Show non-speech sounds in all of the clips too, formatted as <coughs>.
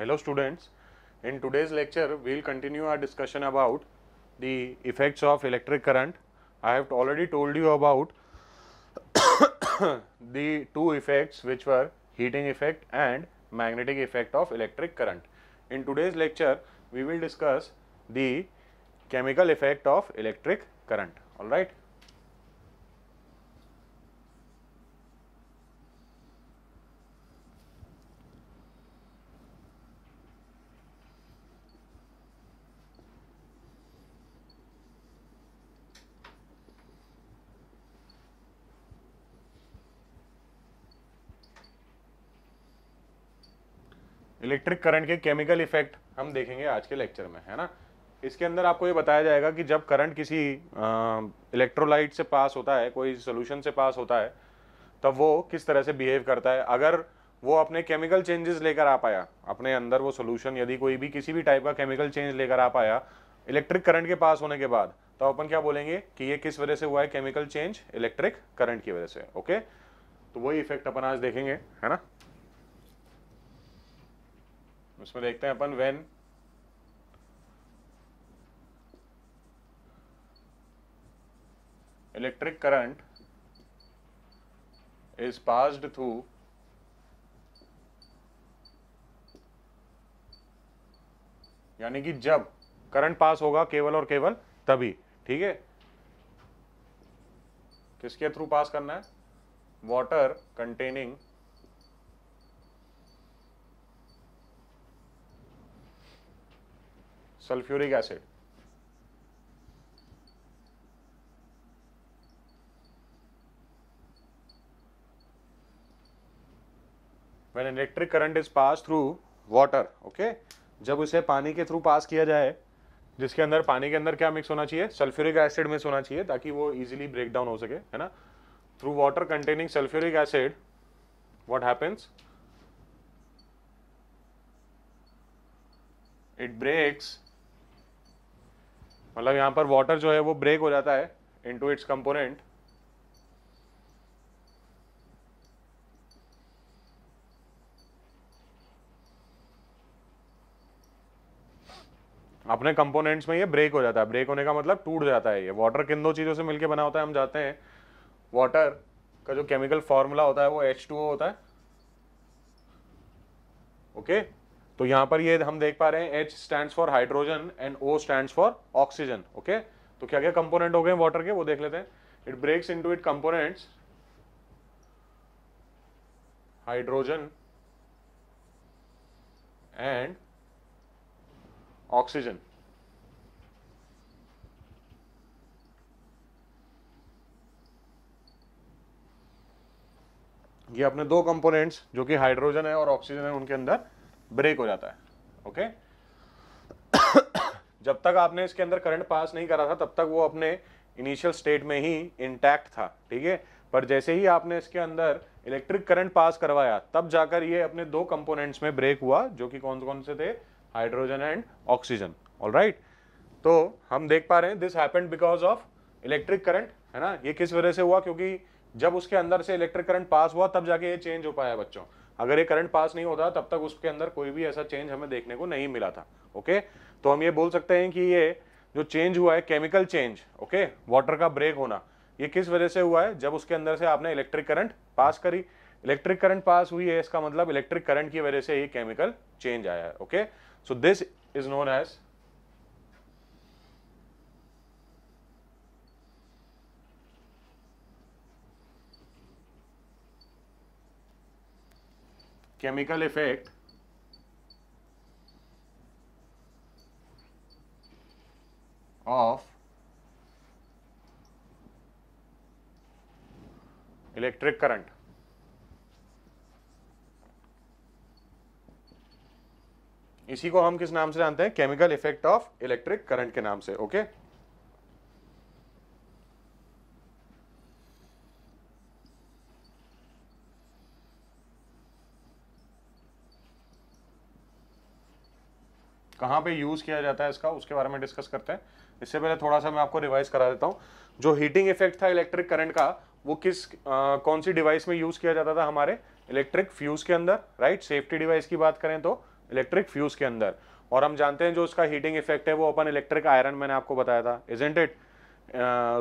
Hello students, in today's lecture we will continue our discussion about the effects of electric current. I have already told you about <coughs> the two effects which were heating effect and magnetic effect of electric current. In today's lecture we will discuss the chemical effect of electric current, alright. Electric current के chemical effect हम देखेंगे आज के lecture में है ना इसके अंदर आपको ये बताया जाएगा कि जब करंट किसी इलेक्ट्रोलाइट से पास होता है कोई सोल्यूशन से पास होता है तब वो किस तरह से बिहेव करता है अगर वो अपने केमिकल चेंजेस लेकर आ पाया अपने अंदर वो सोल्यूशन यदि कोई भी किसी भी टाइप का केमिकल चेंज लेकर आ पाया इलेक्ट्रिक करंट के पास होने के बाद तो अपन क्या बोलेंगे कि ये किस वजह से हुआ है केमिकल चेंज इलेक्ट्रिक करंट की वजह से ओके तो वही इफेक्ट अपन आज देखेंगे है ना उसमें देखते हैं अपन when electric current is passed through यानी कि जब करंट पास होगा केवल और केवल तभी ठीक है किसके थ्रू पास करना है water containing sulphuric acid when electric current is pass through water okay जब उसे पानी के थ्रू पास किया जाए जिसके अंदर पानी के अंदर क्या मिक्स होना चाहिए सल्फ्यूरिक एसिड मिक्स होना चाहिए ताकि वो इजिली ब्रेक डाउन हो सके है ना through water containing sulphuric acid what happens it breaks मतलब यहां पर वाटर जो है वो ब्रेक हो जाता है इनटू इट्स कंपोनेंट अपने कंपोनेंट्स में ये ब्रेक हो जाता है ब्रेक होने का मतलब टूट जाता है ये वाटर किन दो चीज़ों से मिलके बना होता है हम जाते हैं वाटर का जो केमिकल फॉर्मूला होता है वो एच टू होता है ओके okay? तो यहां पर ये हम देख पा रहे हैं H stand for hydrogen and O stand for oxygen okay तो क्या क्या कंपोनेंट हो गए वाटर के वो देख लेते हैं it breaks into it component hydrogen and oxygen ये अपने दो कंपोनेंट्स जो कि हाइड्रोजन है और ऑक्सीजन है उनके अंदर ब्रेक हो जाता है ओके <coughs> जब तक आपने इसके अंदर करंट पास नहीं करा था तब तक वो अपने इनिशियल स्टेट में ही इंटैक्ट था ठीक है पर जैसे ही आपने इसके अंदर इलेक्ट्रिक करंट पास करवाया तब जाकर ये अपने दो कंपोनेंट्स में ब्रेक हुआ जो कि कौन कौन से थे hydrogen and oxygen all right तो हम देख पा रहे हैं this happen because of electric current है ना ये किस वजह से हुआ क्योंकि जब उसके अंदर से इलेक्ट्रिक करंट पास हुआ तब जाके ये चेंज हो पाया बच्चों अगर ये करंट पास नहीं होता तब तक उसके अंदर कोई भी ऐसा चेंज हमें देखने को नहीं मिला था ओके तो हम ये बोल सकते हैं कि ये जो चेंज हुआ है केमिकल चेंज ओके वाटर का ब्रेक होना ये किस वजह से हुआ है जब उसके अंदर से आपने इलेक्ट्रिक करंट पास करी इलेक्ट्रिक करंट पास हुई है इसका मतलब इलेक्ट्रिक करंट की वजह से ये केमिकल चेंज आया है okay so this is known as chemical effect of electric current इसी को हम किस नाम से जानते हैं chemical effect of electric current के नाम से ओके okay? कहाँ पे यूज़ किया जाता है इसका उसके बारे में डिस्कस करते हैं इससे पहले थोड़ा सा मैं आपको रिवाइज करा देता हूँ जो हीटिंग इफेक्ट था इलेक्ट्रिक करंट का वो किस आ, कौन सी डिवाइस में यूज़ किया जाता था हमारे इलेक्ट्रिक फ्यूज़ के अंदर राइट सेफ्टी डिवाइस की बात करें तो इलेक्ट्रिक फ्यूज़ के अंदर और हम जानते हैं जो उसका हीटिंग इफेक्ट है वो अपन इलेक्ट्रिक आयरन मैंने आपको बताया था इजेंट इट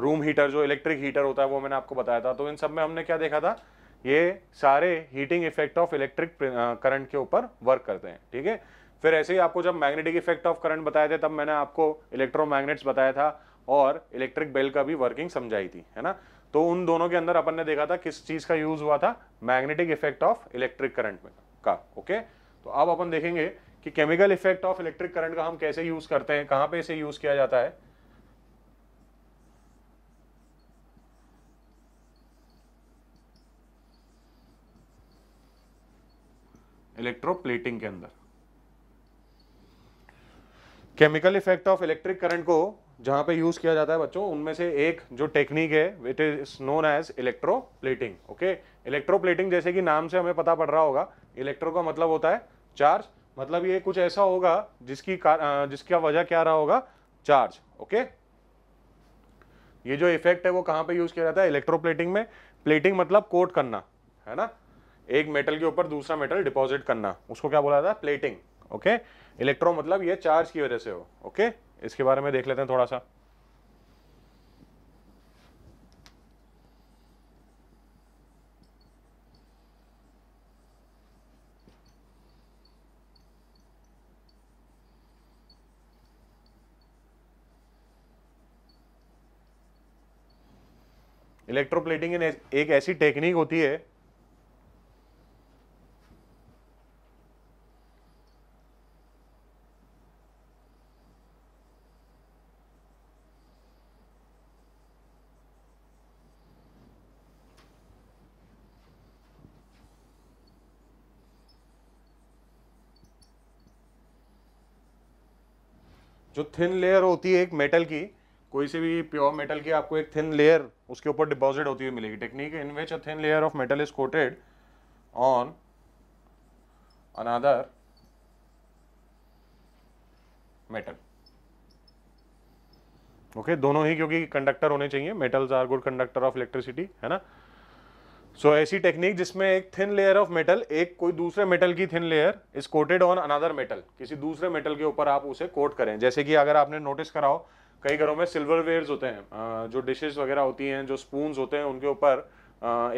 रूम हीटर जो इलेक्ट्रिक हीटर होता है वो मैंने आपको बताया था तो इन सब में हमने क्या देखा था ये सारे heating effect of electric current के ऊपर वर्क करते हैं ठीक है फिर ऐसे ही आपको जब मैग्नेटिक इफेक्ट ऑफ करंट बताए थे तब मैंने आपको इलेक्ट्रोमैग्नेट्स बताया था और इलेक्ट्रिक बेल का भी वर्किंग समझाई थी है ना तो उन दोनों के अंदर अपन ने देखा था किस चीज का यूज हुआ था magnetic effect of electric current में का ओके तो अब अपन देखेंगे कि chemical effect of electric current का हम कैसे यूज करते हैं कहां पे इसे यूज किया जाता है इलेक्ट्रोप्लेटिंग के अंदर chemical effect of electric current को जहाँ पे यूज़ किया जाता है बच्चों उनमें से एक जो टेक्निक है it is known as electroplating okay electroplating जैसे कि नाम से हमें पता पड़ रहा होगा इलेक्ट्रो का मतलब होता है चार्ज मतलब ये कुछ ऐसा होगा जिसकी जिसका वजह क्या रहा होगा चार्ज ओके ये जो इफेक्ट है वो कहाँ पे यूज़ किया जाता है इलेक्ट्रोप्लेटिंग में प्लेटिंग मतलब कोट करना है ना एक मेटल के ऊपर दूसरा मेटल डिपॉजिट करना उसको क्या बोला जाता है प्लेटिंग ओके इलेक्ट्रो मतलब ये चार्ज की वजह से हो ओके इसके बारे में देख लेते हैं थोड़ा सा इलेक्ट्रोप्लेटिंग एक ऐसी टेक्निक होती है जो थिन लेयर होती है एक मेटल की कोई से भी प्योर मेटल की आपको एक थिन लेयर उसके ऊपर डिपॉजिट होती हुई मिलेगी technique in which a thin layer of metal is coated on another metal okay दोनों ही क्योंकि कंडक्टर होने चाहिए metals are good conductor of electricity है ना सो so, ऐसी टेक्निक जिसमें एक थिन लेयर ऑफ मेटल एक कोई दूसरे मेटल की thin layer is coated on another metal किसी दूसरे मेटल के ऊपर आप उसे कोट करें जैसे कि अगर आपने नोटिस कराओ कई घरों में सिल्वर वेयर्स होते हैं जो डिशेस वगैरह होती हैं जो स्पून होते हैं उनके ऊपर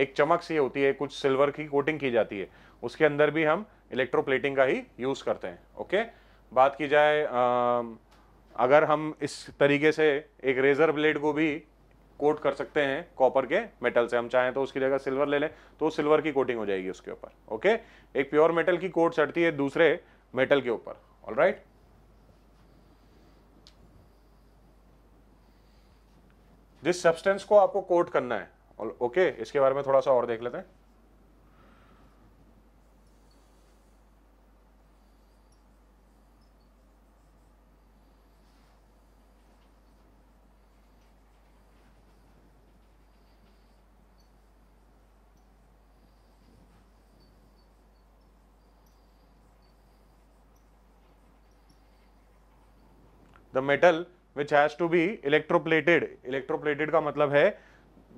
एक चमक सी होती है कुछ सिल्वर की कोटिंग की जाती है उसके अंदर भी हम इलेक्ट्रोप्लेटिंग का ही यूज़ करते हैं ओके बात की जाए अगर हम इस तरीके से एक रेज़र ब्लेड को भी कोट कर सकते हैं कॉपर के मेटल से हम चाहें तो उसकी जगह सिल्वर ले लें तो सिल्वर की कोटिंग हो जाएगी उसके ऊपर ओके एक प्योर मेटल की कोट चढ़ती है दूसरे मेटल के ऊपर ऑल राइट जिस सब्सटेंस को आपको कोट करना है ओके इसके बारे में थोड़ा सा और देख लेते हैं the metal which has to be electroplated electroplated का मतलब है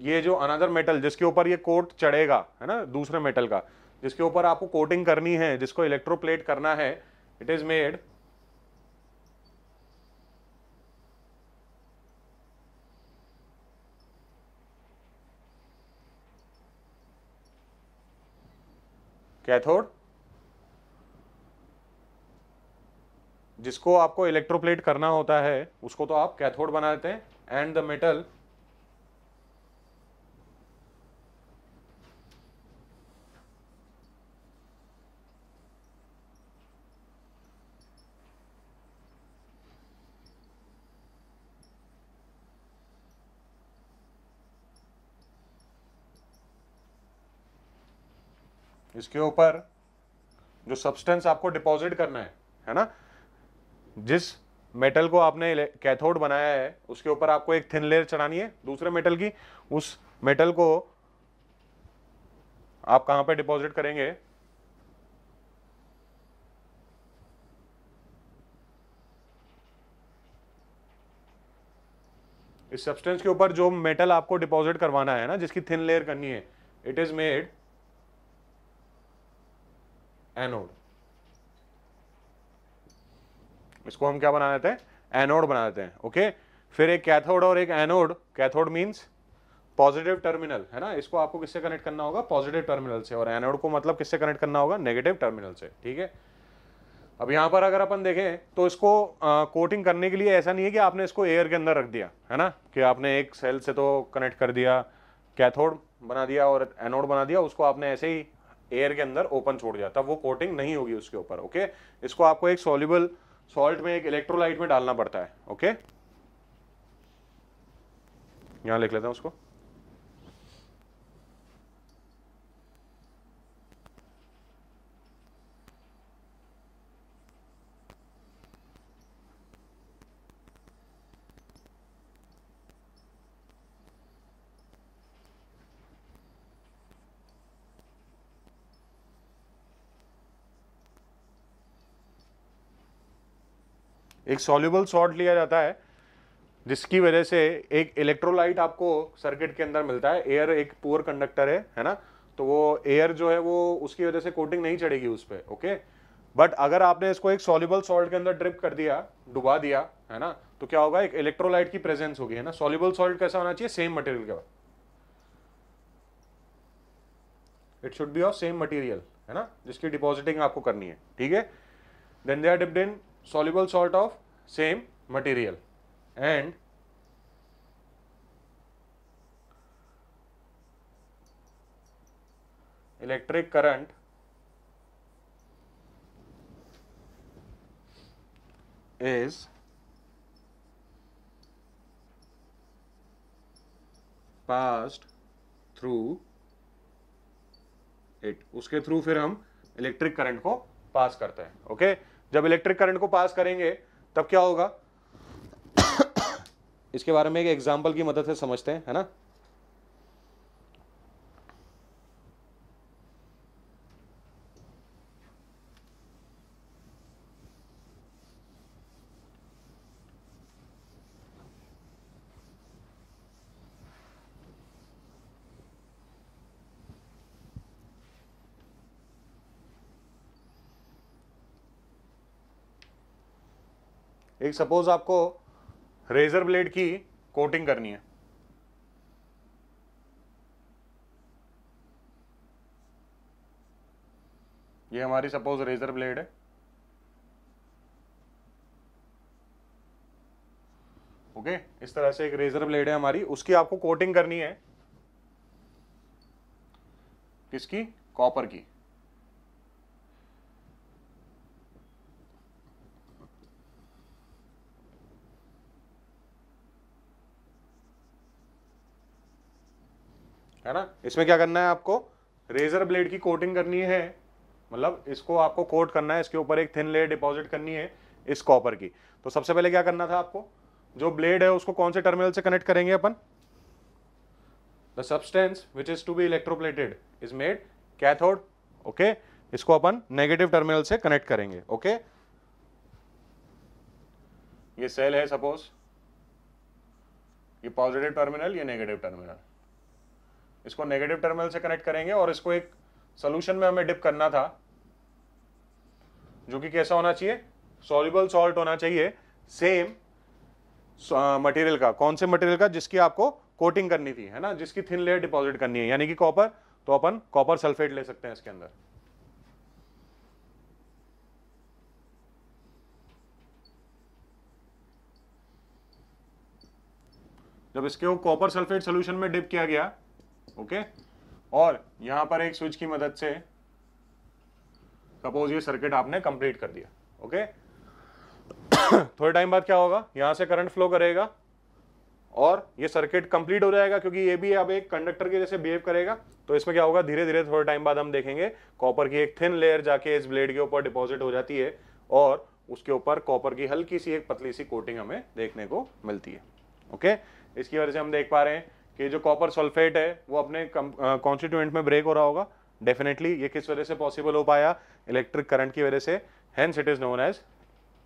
ये जो अनदर मेटल जिसके ऊपर ये कोट चढ़ेगा है ना दूसरे मेटल का जिसके ऊपर आपको कोटिंग करनी है जिसको इलेक्ट्रोप्लेट करना है इट इज मेड कैथोड जिसको आपको इलेक्ट्रोप्लेट करना होता है उसको तो आप कैथोड बना देते हैं एंड द मेटल इसके ऊपर जो सब्सटेंस आपको डिपॉजिट करना है है ना जिस मेटल को आपने कैथोड बनाया है उसके ऊपर आपको एक थिन लेयर चढ़ानी है दूसरे मेटल की उस मेटल को आप कहां पे डिपॉजिट करेंगे इस सब्सटेंस के ऊपर जो मेटल आपको डिपॉजिट करवाना है ना जिसकी थिन लेयर करनी है इट इज मेड एनोड इसको हम क्या बना लेते हैं एनोड बना लेते हैं ओके फिर एक कैथोड और एक anode cathode means positive terminal है ना इसको आपको किससे कनेक्ट करना होगा पॉजिटिव टर्मिनल से और एनोड को मतलब किससे कनेक्ट करना होगा नेगेटिव टर्मिनल से ठीक है अब यहाँ पर अगर अपन देखें तो इसको आ, कोटिंग करने के लिए ऐसा नहीं है कि आपने इसको एयर के अंदर रख दिया है ना कि आपने एक सेल से तो कनेक्ट कर दिया कैथोड बना दिया और एनोड बना दिया उसको आपने ऐसे ही एयर के अंदर ओपन छोड़ दिया तब वो कोटिंग नहीं होगी उसके ऊपर ओके इसको आपको एक सोल्यूबल सॉल्ट में एक इलेक्ट्रोलाइट में डालना पड़ता है ओके यहां लिख लेते हैं उसको एक सॉल्यूबल सॉल्ट लिया जाता है जिसकी वजह से एक इलेक्ट्रोलाइट आपको सर्किट के अंदर मिलता है एयर एक पुअर कंडक्टर है है ना तो वो एयर जो है वो उसकी वजह से कोटिंग नहीं चढ़ेगी उस पर ओके बट अगर आपने इसको एक सॉल्यूबल सॉल्ट के अंदर ड्रिप कर दिया डुबा दिया है ना तो क्या होगा एक इलेक्ट्रोलाइट की प्रेजेंस होगी है ना सॉल्यूबल सॉल्ट कैसा होना चाहिए सेम मटेरियल बाद it should be of same material है ना जिसकी डिपॉजिटिंग आपको करनी है ठीक है then they are dipped in soluble salt of same material and electric current is passed through it उसके through फिर हम electric current को pass करते हैं okay? जब इलेक्ट्रिक करंट को पास करेंगे तब क्या होगा <coughs> इसके बारे में एक एग्जाम्पल की मदद से समझते हैं है ना एक सपोज आपको रेजर ब्लेड की कोटिंग करनी है ये हमारी सपोज रेजर ब्लेड है ओके इस तरह से एक रेजर ब्लेड है हमारी उसकी आपको कोटिंग करनी है किसकी कॉपर की है ना इसमें क्या करना है आपको रेजर ब्लेड की कोटिंग करनी है मतलब इसको आपको कोट करना है इसके ऊपर एक थिन लेयर डिपॉजिट करनी है इस कॉपर की तो सबसे पहले क्या करना था आपको जो ब्लेड है उसको कौन से टर्मिनल से कनेक्ट करेंगे अपन the substance which is to be electroplated is made cathode okay इसको अपन नेगेटिव टर्मिनल से कनेक्ट करेंगे ओके okay? ये सेल है सपोज ये पॉजिटिव टर्मिनल ये नेगेटिव टर्मिनल इसको नेगेटिव टर्मिनल से कनेक्ट करेंगे और इसको एक सोल्यूशन में हमें डिप करना था जो कि कैसा होना चाहिए सॉल्यूबल सॉल्ट होना चाहिए सेम मटेरियल का कौन से मटेरियल का जिसकी आपको कोटिंग करनी थी है ना जिसकी थिन लेयर डिपॉजिट करनी है यानी कि कॉपर तो अपन कॉपर सल्फेट ले सकते हैं इसके अंदर जब इसके कॉपर सल्फेट सोल्यूशन में डिप किया गया ओके और यहां पर एक स्विच की मदद से सपोज ये सर्किट आपने कंप्लीट कर दिया ओके <coughs> थोड़े टाइम बाद क्या होगा यहां से करंट फ्लो करेगा और ये सर्किट कंप्लीट हो जाएगा क्योंकि ये भी अब एक कंडक्टर के जैसे बिहेव करेगा तो इसमें क्या होगा धीरे धीरे थोड़े टाइम बाद हम देखेंगे कॉपर की एक थिन लेयर जाके इस ब्लेड के ऊपर डिपॉजिट हो जाती है और उसके ऊपर कॉपर की हल्की सी एक पतली सी कोटिंग हमें देखने को मिलती है ओके इसकी वजह से हम देख पा रहे हैं कि जो कॉपर सल्फेट है वो अपने कॉन्स्टिट्यूएंट में ब्रेक हो रहा होगा डेफिनेटली ये किस वजह से पॉसिबल हो पाया इलेक्ट्रिक करंट की वजह से hence it is known as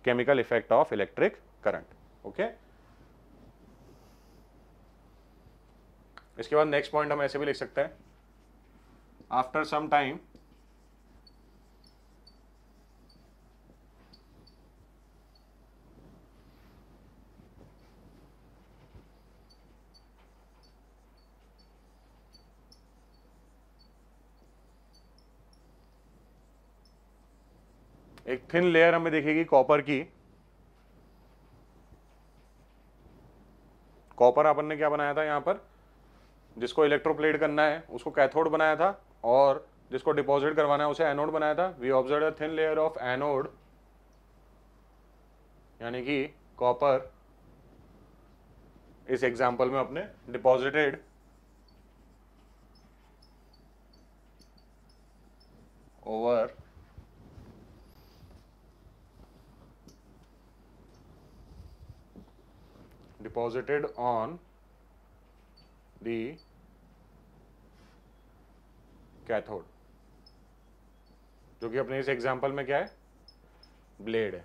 chemical effect of electric current okay इसके बाद नेक्स्ट पॉइंट हम ऐसे भी लिख सकते हैं after some time thin layer हमें देखेगी कॉपर की कॉपर अपन ने क्या बनाया था यहां पर जिसको इलेक्ट्रोप्लेट करना है उसको कैथोड बनाया था और जिसको डिपॉजिट करवाना है उसे एनोड बनाया था we observe a thin layer of anode यानी कि कॉपर इस एग्जाम्पल में अपने deposited over deposited on the cathode जो कि अपने इस एग्जाम्पल में क्या है ब्लेड है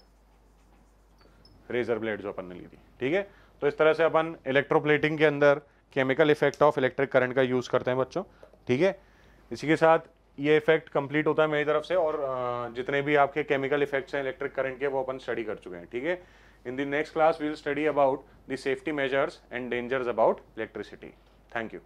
रेजर ब्लेड जो अपन ने ली थी ठीक है तो इस तरह से अपन इलेक्ट्रोप्लेटिंग के अंदर chemical effect of electric current का यूज़ करते हैं बच्चों ठीक है इसी के साथ ये इफेक्ट कंप्लीट होता है मेरी तरफ से और जितने भी आपके केमिकल इफेक्ट्स हैं इलेक्ट्रिक करंट के वो अपन स्टडी कर चुके हैं ठीक है In the next class, we will study about the safety measures and dangers about electricity. Thank you.